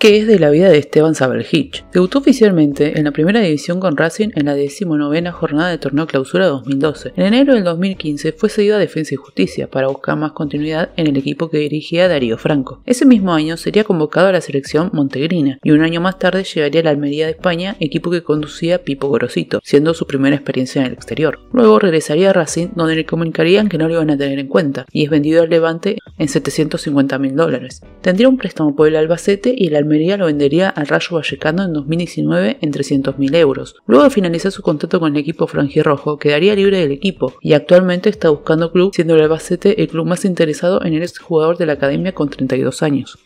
que es de la vida de Esteban Hitch. Debutó oficialmente en la primera división con Racing en la decimonovena jornada de torneo clausura 2012. En enero del 2015 fue cedido a Defensa y Justicia para buscar más continuidad en el equipo que dirigía Darío Franco. Ese mismo año sería convocado a la selección montegrina y un año más tarde llegaría a la Almería de España, equipo que conducía Pipo Gorosito, siendo su primera experiencia en el exterior. Luego regresaría a Racing donde le comunicarían que no lo iban a tener en cuenta y es vendido al Levante en 750 mil dólares. Tendría un préstamo por el Albacete y el Almería lo vendería al Rayo Vallecano en 2019 en 300.000 euros. Luego de finalizar su contrato con el equipo franjirrojo, quedaría libre del equipo y actualmente está buscando club, siendo el Albacete el club más interesado en el ex-jugador de la academia con 32 años.